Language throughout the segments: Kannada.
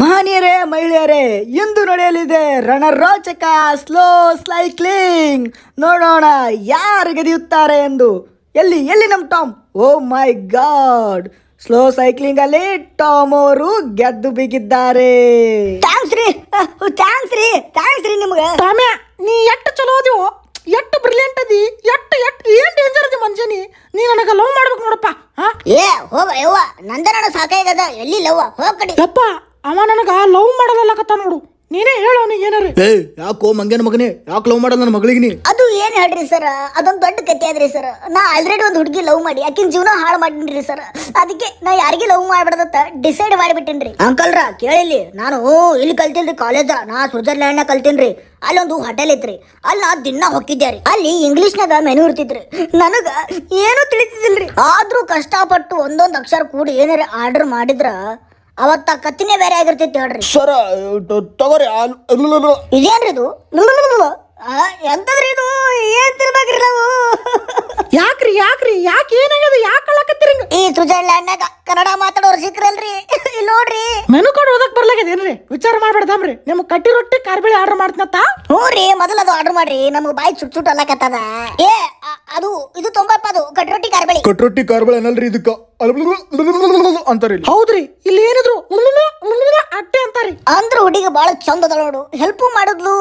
ಮಹನೀಯರೇ ಮಹಿಳೆಯರೇ ಇಂದು ನಡೆಯಲಿದೆ ರಣರೋಚಕ ಸ್ಲೋ ಸ್ಲೈಕ್ಲಿಂಗ್ ನೋಡೋಣ ಯಾರು ಗೆದಿಯುತ್ತಾರೆ ಎಂದು ಎಲ್ಲಿ ಎಲ್ಲಿ ನಮ್ಮ Tom oh my god slow cycling ಅಲ್ಲಿ ಟಾಮ್ ಅವರು ಗೆದ್ದು ಬಿಗಿದ್ದಾರೆ ಥ್ಯಾಂಕ್ಸ್ ರೀ ಥ್ಯಾಂಕ್ಸ್ ರೀ ಥ್ಯಾಂಕ್ಸ್ ರೀ ನಿಮ್ಗೆ ರಮ್ಯ ನೀ ಎಷ್ಟು ಚಲೋ ಅದಿವೋ ಎಷ್ಟು ಬ್ರಿಲಿಯಂಟ್ ಅದಿ ಎಷ್ಟು ಎಷ್ಟು ಏನ್ ಡೇಂಜರ್ ಅದಿ ಮಂಜನಿ ನೀ ನನಗೆ ಲವ್ ಮಾಡ್ಬೇಕು ನೋಡಪ್ಪ ಏ ಹೋಗ ಯವ್ವ ನಂದನ ಸಾಕಾಗ್ಯದ ಎಲ್ಲಿ ಲವ್ ಹೋಗ್ ಕಡಿ ಅಪ್ಪ ಅವ ನನಗ ಲವ್ ಮಾಡದಲ್ಲಕತ್ತ ನೋಡು ನೀನೇ ಹೇಳು ಅವನಿಗೆ ಏನಾರ ಯಾಕೋ ಮಂಗೇನ ಮಗನೇ ಯಾಕೆ ಲವ್ ಮಾಡಲ್ಲ ನನ್ನ ಮಗಳಿಗೆ ನೀ ಅದು ಏನು ಹೇಳ್ರಿ ಸರ್ ಅದೊಂದು ದೊಡ್ಡ ಕತೆ ಅದ್ರಿ ಸರ್ ನಾ ಆಲ್ರೆಡಿ ಒಂದು ಹುಡುಗಿ ಲವ್ ಮಾಡಿ ಆಕಿನ ಜೀವನ ಹಾಳು ಮಾಡಿನ್ರಿ ಸರ್ ಅದಕ್ಕೆ ನಾ ಯಾರಿಗೆ ಲವ್ ಮಾಡ್ಬಾರ್ದಂತ ಡಿಸೈಡ್ ಮಾಡಿಬಿಟ್ಟೇನ್ರಿ ಅಂಕಲ್ರ ಕೇಳಿಲಿ ನಾನು ಇಲ್ಲಿ ಕಲ್ತಿನ್ರಿ ಕಾಲೇಜ ನಾ ಸ್ವಿಟ್ಜರ್ಲ್ಯಾಂಡ್ನಾಗ ಕಲ್ತಿನ್ರಿ ಅಲ್ಲೊಂದು ಹೋಟೆಲ್ ಐತ್ರಿ ಅಲ್ಲಿ ನಾ ದಿನ ಹೊಕ್ಕಿದ್ದೆ ರೀ ಅಲ್ಲಿ ಇಂಗ್ಲೀಷ್ನಾಗ ಮೆನು ಇರ್ತಿತ್ರಿ ನನಗ ಏನೂ ರೀ ಆದ್ರೂ ಕಷ್ಟಪಟ್ಟು ಒಂದೊಂದು ಅಕ್ಷರ ಕೂಡಿ ಏನಾರ ಆರ್ಡರ್ ಮಾಡಿದ್ರ ಅವತ್ತ ಕತ್ತಿನೇ ಬೇರೆ ಆಗಿರ್ತೈತಿ ಹೇಳ್ರಿ ಸರ ತಗೋರಿ ಇದೇನ್ರಿ ಇದು ಎಂತದ್ರಿ ಇದು ಏನ್ ತಿರ್ಬೇಕ್ರಿ ನಾವು ಯಾಕ್ರಿ ಯಾಕ್ರಿ ಯಾಕೆ ಏನಾಗ್ಯದ ಯಾಕೆ ಕಳಕತ್ತಿರಿ ಈ ಸ್ವಿಟ್ಜರ್ಲ್ಯಾಂಡ್ನಾಗ ಕನ್ನಡ ಮಾತಾಡೋರು ಸಿಕ್ರಲ್ರಿ ಇಲ್ಲಿ ನೋಡ್ರಿ ಮೆನು ಕಾರ್ಡ್ ಏನ್ರಿ ವಿಚಾರ ಮಾಡ್ಬೇಡ್ದಾಮ್ರಿ ನಿಮ್ ಕಟ್ಟಿ ರೊಟ್ಟಿ ಕಾರ್ಬೇಳಿ ಆರ್ಡರ್ ಮಾಡ್ತಾ ಹ್ಞೂ ರೀ ಮೊದಲ ಅದು ಆರ್ಡರ್ ಮಾಡ್ರಿ ನಮ್ಗೆ ಬಾಯಿ ಚುಟ್ ಚುಟ್ ಅಲ್ಲಕತ್ತದ ಏ ಅದು ಇದು ತೊಂಬಪ್ಪ ಅದು ಕಟ್ ರೊಟ್ಟಿ ಕಾರ್ಬಳಿ ರೊಟ್ಟಿ ಕಾರ್ಬಳ ಅನ್ನಲ್ರಿ ಇದಕ್ಕ ಅಂತಾರಿ ಇಲ್ಲಿ. ಹೌದ್ರಿ ಇಲ್ಲಿ ಏನಿದ್ರು ಅಟ್ಟೆ ಅಂತಾರಿ ಅಂದ್ರ ಹುಡುಗಿ ಬಾಳ ಚಂದ ಅದ ನೋಡು ಹೆಲ್ಪ್ ಮಾಡಿದ್ಲು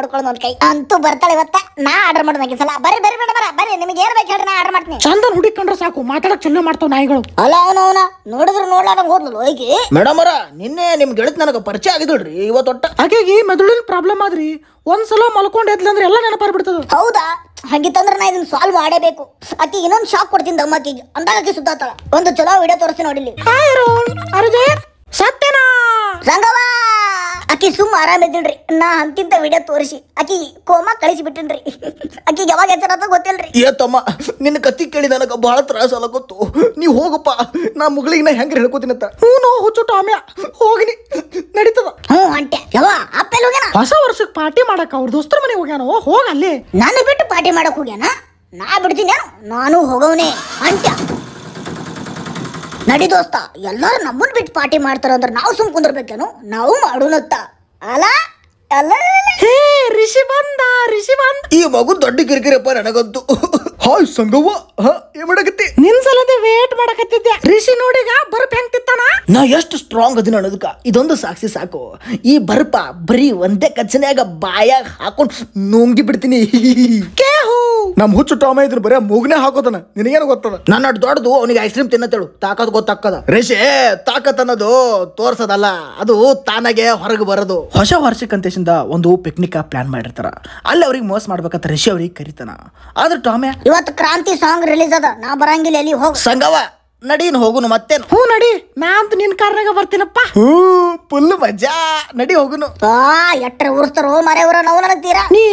ಹೊಡ್ಕೊಳ್ಳೋದು ಒಂದ್ ಕೈ ಅಂತೂ ಬರ್ತಾಳೆ ಇವತ್ತ ನಾ ಆರ್ಡರ್ ಮಾಡೋದು ನಂಗೆ ಸಲ ಬರೀ ಬರೀ ಮೇಡಮ್ ಬರೀ ನಿಮ್ಗೆ ಏನ್ ಬೇಕು ಹೇಳ್ರಿ ನಾ ಆರ್ಡರ್ ಮಾಡ್ತೀನಿ ಚಂದನ್ ಹುಡುಕೊಂಡ್ರೆ ಸಾಕು ಮಾತಾಡಕ್ ಚಲೋ ಮಾಡ್ತಾವ ನಾಯಿಗಳು ಅಲ್ಲ ಅವನು ಅವನ ನೋಡಿದ್ರು ನೋಡ್ಲಾರ್ದಂಗ್ ಹೋದ್ಲು ಹೋಗಿ ಮೇಡಮ್ ಅವರ ನಿನ್ನೆ ನಿಮ್ ಗೆಳತಿ ನನಗೆ ಪರಿಚಯ ಆಗಿದ್ರಿ ಇವತ್ತು ಒಟ್ಟ ಹಾಗಾಗಿ ಮೆದುಳಿನ ಪ್ರಾಬ್ಲಮ್ ಆದ್ರಿ ಒಂದ್ಸಲ ಮಲ್ಕೊಂಡ್ ಎದ್ಲಂದ್ರೆ ಎಲ್ಲ ನೆನಪಾರ್ ಬಿಡ್ತದ ಹೌದಾ ಹಂಗಿತ್ತಂದ್ರೆ ನಾ ಇದನ್ನ ಸಾಲ್ವ್ ಮಾಡೇಬೇಕು ಆಕಿ ಇನ್ನೊಂದು ಶಾಕ್ ಕೊಡ್ತೀನಿ ದಮ್ಮಕ್ಕಿಗೆ ಅಂದಾಗ ಆಕಿ ಸುತ್ತಾತಾಳ ಒಂದು ಚಲೋ ವಿಡಿಯೋ ತೋರಿಸ್ತೀನಿ ನೋಡಿಲಿ ಹಾಯ್ ರೋನ್ ಅರುಜಯ್ ಸತ್ಯನಾ ರಂಗವಾ ಆಕಿ ಸುಮ್ಮ ಆರಾಮಿದ್ದಿಲ್ರಿ ನಾ ಅಂತಿಂತ ವಿಡಿಯೋ ತೋರಿಸಿ ಆಕಿ ಕೋಮಾ ಕಳಿಸಿ ಬಿಟ್ಟಿನ್ರಿ ಆಕಿ ಯಾವಾಗ ಅಂತ ಗೊತ್ತಿಲ್ರಿ ಏ ತಮ್ಮ ನಿನ್ನ ಕತ್ತಿ ಕೇಳಿ ನನಗೆ ಬಹಳ ತ್ರಾಸ ಗೊತ್ತು ನೀವು ಹೋಗಪ್ಪ ನಾ ಮುಗಳಿಗೆ ನಾ ಹೆಂಗೆ ಹೇಳ್ಕೊತೀನಿ ಅಂತ ಹ್ಞೂ ನೋ ಹುಚ್ಚು ಟಾಮ್ಯ ಹೋಗಿನಿ ನಡೀತದ ಹ್ಞೂ ಅಂಟೆ ಯಾವ ಅಪ್ಪೆಲ್ ಹೋಗ್ಯಾನ ಹೊಸ ವರ್ಷಕ್ಕೆ ಪಾರ್ಟಿ ಮಾಡಕ್ಕೆ ಅವ್ರ ದೋಸ್ತರ ಮನೆಗೆ ಹೋಗ್ಯಾನ ಹೋಗ ಅಲ್ಲಿ ನಾನು ಬಿಟ್ಟು ಪಾರ್ಟಿ ಮಾಡಕ್ಕೆ ಹೋಗ್ಯಾನ ನಾ ಬಿಡ್ತೀನಿ ನಾನು ಹೋಗವನೇ ಅಂಟ್ಯ ನಡಿ ದೋಸ್ತ ಎಲ್ಲರೂ ನಮ್ಮನ್ನ ಬಿಟ್ಟು ಪಾರ್ಟಿ ಮಾಡ್ತಾರ ಅಂದ್ರೆ ನಾವು ಸುಮ್ ಕುಂದ್ರಬೇಕೇನು ನಾವು ಮಾಡೋಣತ್ತ ಅಲ್ಲ ಅಲ್ಲ ಹೇ ಋಷಿ ಬಂದ ಋಷಿ ಬಂದ ಈ ಮಗು ದೊಡ್ಡ ಕಿರಿಕಿರಿಯಪ್ಪ ನನಗಂತೂ ಹಾಯ್ ಸಂಗವ್ವ ಏನ್ ಮಾಡಕತ್ತಿ ನಿನ್ ಸಲದೆ ವೇಟ್ ಮಾಡಕತ್ತಿದ್ದೆ ಋಷಿ ನೋಡಿಗ ಬರ್ಪ ಹೆಂಗ್ ತಿತ್ತಾನ ನಾ ಎಷ್ಟು ಸ್ಟ್ರಾಂಗ್ ಅದಿನ ಅನ್ನೋದಕ್ಕ ಇದೊಂದು ಸಾಕ್ಷಿ ಸಾಕು ಈ ಬರ್ಪ ಬರೀ ಒಂದೇ ಕಚ್ಚನೆಯಾಗ ಬಾಯಾಗ ಹಾಕೊಂಡು ನುಂಗಿ ಬಿಡ್ತೀನಿ ಕೇಹೋ ನಮ್ ಹುಚ್ಚು ಟಾಮ ಇದ್ರ ಬರೀ ಮೂಗ್ನೆ ಹಾಕೋದನ ನಿನಗೇನು ಗೊತ್ತದ ನನ್ನ ದೊಡ್ಡದು ಅವನಿಗೆ ಐಸ್ ಕ್ರೀಮ್ ತಿನ್ನತ್ತೇಳು ತಾಕತ್ ಗೊತ್ತಾಕದ ರೇಷೆ ತಾಕತ್ ಅನ್ನೋದು ತೋರ್ಸದಲ್ಲ ಅದು ತಾನಾಗೆ ಹೊರಗೆ ಬರೋದು ಹೊಸ ವರ್ಷಕ್ಕಂತೇಶಿಂದ ಒಂದು ಪಿಕ್ನಿಕ್ ಪ್ಲಾನ್ ಮಾಡಿರ್ತಾರ ಅಲ್ಲಿ ಅವ್ರಿಗೆ ಮೋಸ ಮಾಡ್ಬೇಕಂತ ರಿಷಿ ಅವ್ರಿಗೆ ಕರಿತಾನ ಆದ್ರೆ ಟಾಮೆ ಇವತ್ತು ಕ್ರಾಂತಿ ಸಾಂಗ್ ರಿಲೀಸ್ ಅದ ನಾ ಬರಂಗಿಲ್ಲ ಎಲ್ಲಿ ಹೋಗ ಸಂಗವ ನಡೀನ್ ಹೋಗುನು ಮತ್ತೆ ಹ್ಞೂ ನಡಿ ನಾ ಅಂತ ನಿನ್ ಕಾರ್ನಾಗ ಬರ್ತೀನಪ್ಪ ಹೂ ಫುಲ್ ಮಜಾ ನಡಿ ಹೋಗುನು ಆ ಎಟ್ರೆ ಉರ್ಸ್ತಾರೋ ಮರೆ ಉರ ನಾವು ನೀ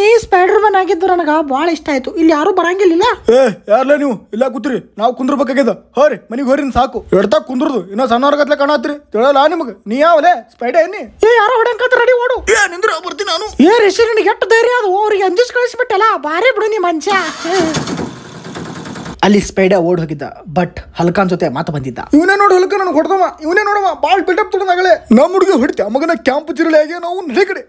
ಆಗಿದ್ದು ನನಗೆ ಭಾಳ ಇಷ್ಟ ಆಯ್ತು ಇಲ್ಲಿ ಯಾರು ಬರಂಗಿಲ್ಲ ಏ ಯಾರ್ಲ ನೀವು ಇಲ್ಲ ಕೂತ್ರಿ ನಾವು ಕುಂದ್ರಬೇಕಾಗ್ಯದ ಹೋರಿ ಮನಿಗೆ ಹೋರಿ ಸಾಕು ಎಡ್ತಾ ಕುಂದ್ರದು ಇನ್ನ ಗತ್ಲೆ ಕಾಣತ್ರಿ ತಿಳಲ್ಲ ನಿಮಗೆ ನೀ ಯಾವಲೆ ಸ್ಪೈಡ ಏನಿ ಏ ಯಾರೋ ಹೊಡೆಂಕ ರೆಡಿ ಓಡು ಏ ನಿಂದ್ರ ಬರ್ತೀನಿ ನಾನು ಏ ರಿಷಿ ನಿನಗೆ ಎಷ್ಟು ಧೈರ್ಯ ಅದು ಅವ್ರಿಗೆ ಅಂಜಿಸ್ ಕಳಿಸ್ಬಿಟ್ಟಲ್ಲ ಬಾರಿ ಬಿಡು ನೀ ಮಂಚ ಅಲ್ಲಿ ಸ್ಪೈಡ ಓಡ್ ಹೋಗಿದ್ದ ಬಟ್ ಹಲ್ಕಾನ್ ಜೊತೆ ಮಾತು ಬಂದಿದ್ದ ಇವನೇ ನೋಡಿ ಹಲ್ಕ ನನಗೆ ಹೊಡ್ದವ ಇವನೇ ನೋಡವ ಬಾಳ್ ಬಿಲ್ಡಪ್ ತೊಡದಾಗಲೇ ನಮ್ಮ ಹುಡುಗಿ ಹೊಡಿತ ಮಗನ ಕ್ಯಾಂಪ್ ಚಿರಳೆ ಆಗಿ ನಾವು ನಡೆ ಕಡೆ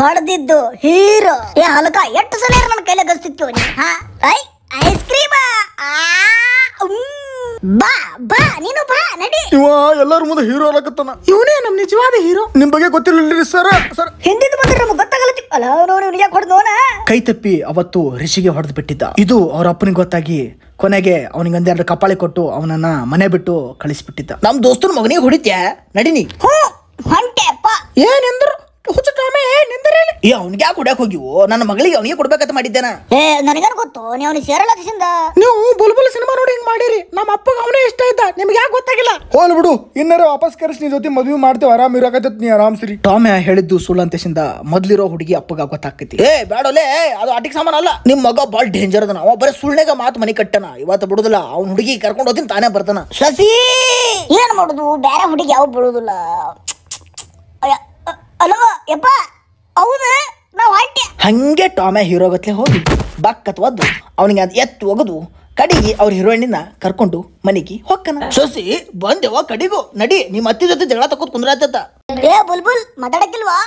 ಹೊಡೆದಿದ್ದು ಹೀರೋ ಏ ಹಲಕ ಎಷ್ಟು ಸಲ ನನ್ನ ಕೈಲಿ ಗಸ್ತಿತ್ತು ಹಾ ಐ ಐಸ್ ಕ್ರೀಮ್ ಬಾ ಬಾ ನೀನು ಬಾ ನಡಿ ಇವ ಎಲ್ಲರ ಮುಂದೆ ಹೀರೋ ಅಲಕತ್ತಾನ ಇವನೇ ನಮ್ ನಿಜವಾದ ಹೀರೋ ನಿಮ್ ಬಗ್ಗೆ ಗೊತ್ತಿರಲಿಲ್ಲ ಸರ್ ಸರ್ ಹಿಂದಿನ ಬಂದ್ರೆ ನಮ್ಗೆ ಗೊತ್ತಾಗಲ್ಲ ಅಲ್ಲ ಅವನು ನಿನಗೆ ಕೈ ತಪ್ಪಿ ಅವತ್ತು ಋಷಿಗೆ ಹೊಡೆದು ಬಿಟ್ಟಿದ್ದ ಇದು ಅವ್ರ ಅಪ್ಪನಿಗೆ ಗೊತ್ತಾಗಿ ಕೊನೆಗೆ ಅವನಿಗೆ ಒಂದೆರಡು ಕಪಾಳಿ ಕೊಟ್ಟು ಅವನನ್ನ ಮನೆ ಬಿಟ್ಟು ಕಳಿಸ್ಬಿಟ್ಟಿದ್ದ ನಮ್ ದೋಸ್ತನ ಮಗನಿಗೆ ಹೊಡಿತ್ಯಾ ನಡಿನಿ ಹ್ಞೂ ಹೊಂಟೆಪ್ಪ ಏನಂದ್ರು ಹುಚ್ಚ ಏ ಅವ್ನಿಗೆ ಯಾಕೆ ಹೊಡ್ಯಾಕ್ ಹೋಗಿವು ನನ್ನ ಮಗಳಿಗೆ ಅವನಿಗೆ ಕೊಡ್ಬೇಕಂತ ಮಾಡಿದ್ದೇನ ಏ ನನಗೇನು ಗೊತ್ತು ನೀವು ಸೇರಲಕ್ಷಿಂದ ನೀವು ಬುಲ್ಬುಲ್ ಸಿನಿಮಾ ನೋಡಿ ಹಿಂಗ್ ಮಾಡಿರಿ ನಮ್ಮ ಅಪ್ಪಗ ಅವನೇ ಇಷ್ಟ ಇದ್ದ ನಿಮ್ಗೆ ಯಾಕೆ ಗೊತ್ತಾಗಿಲ್ಲ ಹೋಲ್ ಬಿಡು ಇನ್ನರ ವಾಪಸ್ ಕರೆಸಿ ನಿನ್ ಜೊತೆ ಮದುವೆ ಮಾಡ್ತೇವೆ ಆರಾಮ್ ಇರಾಕತ್ತೈತಿ ನೀ ಆರಾಮ್ ಸಿರಿ ಟಾಮಿ ಹೇಳಿದ್ದು ಸುಳ್ಳು ಅಂತೇಸಿಂದ ಮೊದ್ಲಿರೋ ಹುಡುಗಿ ಅಪ್ಪಗ ಗೊತ್ತಾಕೈತಿ ಏ ಬ್ಯಾಡೋಲೆ ಅದು ಆಟಿಕ್ ಸಾಮಾನು ಅಲ್ಲ ನಿಮ್ ಮಗ ಬಾಳ್ ಡೇಂಜರ್ ಅದನ ಅವ ಬರೀ ಸುಳ್ಳಿನಾಗ ಮಾತು ಮನೆ ಕಟ್ಟನ ಇವತ್ತು ಬಿಡುದಿಲ್ಲ ಅವ್ನ ಹುಡುಗಿ ಕರ್ಕೊಂಡು ಹೋಗ್ತೀನಿ ತಾನೇ ಬರ್ತಾನ ಸಸಿ ಏನ್ ಮಾಡುದು ಬೇರೆ ಹುಡುಗಿ ಯಾವ ಬಿಡುದಿಲ್ಲ ಅಲ್ವಾ ಯಪ್ಪ ಹಂಗೆ ಟಾಮೆ ಹೀರೋ ಗತ್ಲೆ ಹೋಗಿ ಬಕ್ಕತ್ ಒದ್ದು ಅವನಿಗೆ ಅದ್ ಎತ್ತು ಒಗದು ಕಡಿಗೆ ಅವ್ರ ಹೀರೋಯಿನ ಕರ್ಕೊಂಡು ಮನೆಗೆ ಹೊಕ್ಕನ ಸೊಸಿ ಬಂದೆವ ಕಡಿಗು ನಡಿ ನಿಮ್ಮ ಅತ್ತಿ ಜೊತೆ ಜಗಳ ತಕ್ಕೊತ್ ಕುಂದ್ರಾತತ ಏ ಬುಲ್ಬುಲ್ ಮಾತಾಡಕ್ಕಿಲ್ವಾ